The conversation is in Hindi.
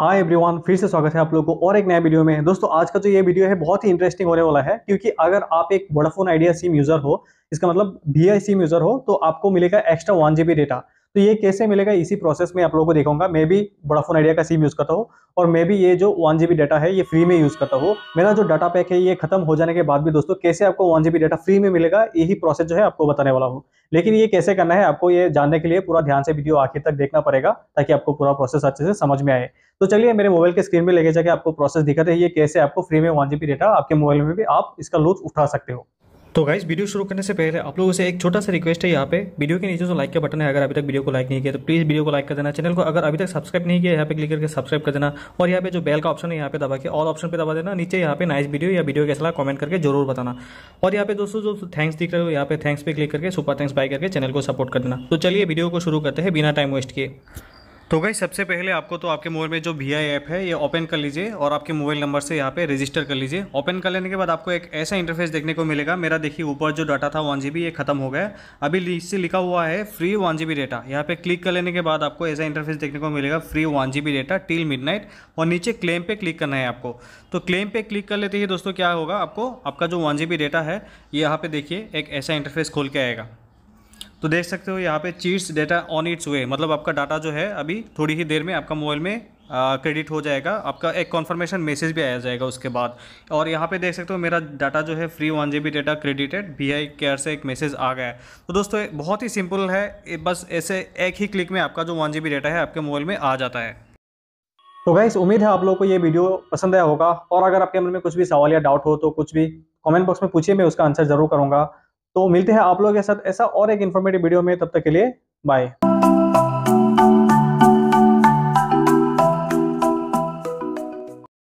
हाय एवरीवन फिर से स्वागत है आप लोगों को और एक नया वीडियो में दोस्तों आज का जो ये वीडियो है बहुत ही इंटरेस्टिंग होने वाला है क्योंकि अगर आप एक वोडाफोन आइडिया सिम यूज़र हो इसका मतलब वी सिम यूज़र हो तो आपको मिलेगा एक्स्ट्रा वन जी डेटा तो ये कैसे मिलेगा इसी प्रोसेस में आप लोगों को दिखाऊंगा मैं भी वोडाफोन आइडिया का सिम यूज़ करता हूँ और मैं भी ये जो वन जी डाटा है ये फ्री में यूज़ करता हूँ मेरा जो डाटा पैक है ये खत्म हो जाने के बाद भी दोस्तों कैसे आपको वन जी डाटा फ्री में मिलेगा यही प्रोसेस जो है आपको बताने वाला हूँ लेकिन ये कैसे करना है आपको ये जानने के लिए पूरा ध्यान से वीडियो आखिर तक देखना पड़ेगा ताकि आपको पूरा प्रोसेस अच्छे से समझ में आए तो चलिए मेरे मोबाइल के स्क्रीन में लेके जाके आपको प्रोसेस दिखाते हैं ये कैसे आपको फ्री में वन जी डाटा आपके मोबाइल में भी आप इसका लुत्फ उठा सकते हो तो गाइस वीडियो शुरू करने से पहले आप लोगों से एक छोटा सा रिक्वेस्ट है यहाँ पे वीडियो के नीचे जो लाइक का बटन है अगर अभी तक वीडियो को लाइक नहीं किया तो प्लीज़ वीडियो को लाइक कर देना चैनल को अगर अभी तक सब्सक्राइब नहीं किया यहाँ पे क्लिक करके सब्सक्राइब कर देना और यहाँ पे जो बेल का ऑप्शन है यहाँ पे दबा के और ऑप्शन पर दबा देना नीचे यहाँ पे नाइस वीडियो या वीडियो कैसा कमेंट करके जरूर बताना और यहाँ पे दोस्तों जो थैंक्स दिख रहे हो यहाँ पे थैंक्स पे क्लिक करके सुपर थैंक्स बाय करके चैनल को सपोर्ट कर देना तो चलिए वीडियो को शुरू करते हैं बिना टाइम वेस्ट किए तो भाई सबसे पहले आपको तो आपके मोबाइल में जो वी आई ऐप है ये ओपन कर लीजिए और आपके मोबाइल नंबर से यहाँ पे रजिस्टर कर लीजिए ओपन कर लेने के बाद आपको एक ऐसा इंटरफेस देखने को मिलेगा मेरा देखिए ऊपर जो डाटा था वन जी ये खत्म हो गया अभी इससे लिखा हुआ है फ्री वन जी डाटा यहाँ पे क्लिक कर लेने के बाद आपको ऐसा इंटरफेस देखने को मिलेगा free one G data till mid और नीचे क्लेम पे क्लिक करना है आपको तो क्लेम पे क्लिक कर लेते ही दोस्तों क्या होगा आपको आपका जो वन जी डाटा है ये यहाँ पे देखिए एक ऐसा इंटरफेस खोल के आएगा तो देख सकते हो यहाँ पे cheats data on its way मतलब आपका डाटा जो है अभी थोड़ी ही देर में आपका मोबाइल में क्रेडिट हो जाएगा आपका एक कॉन्फर्मेशन मैसेज भी आया जाएगा उसके बाद और यहाँ पे देख सकते हो मेरा डाटा जो है free one G B data credited V I care से एक मैसेज आ गया तो दोस्तों बहुत ही सिंपल है बस ऐसे एक ही क्लिक में आपका जो वन जी बी डेटा है आपके मोबाइल में आ जाता है तो गाइस उम्मीद है आप लोगों को ये वीडियो पसंद आया होगा और अगर आपके मन में कुछ भी सवाल या डाउट हो तो कुछ भी कमेंट बॉक्स में पूछिए मैं उसका आंसर जरूर करूँगा तो मिलते हैं आप लोगों के साथ ऐसा और एक इन्फॉर्मेटिव वीडियो में तब तक के लिए बाय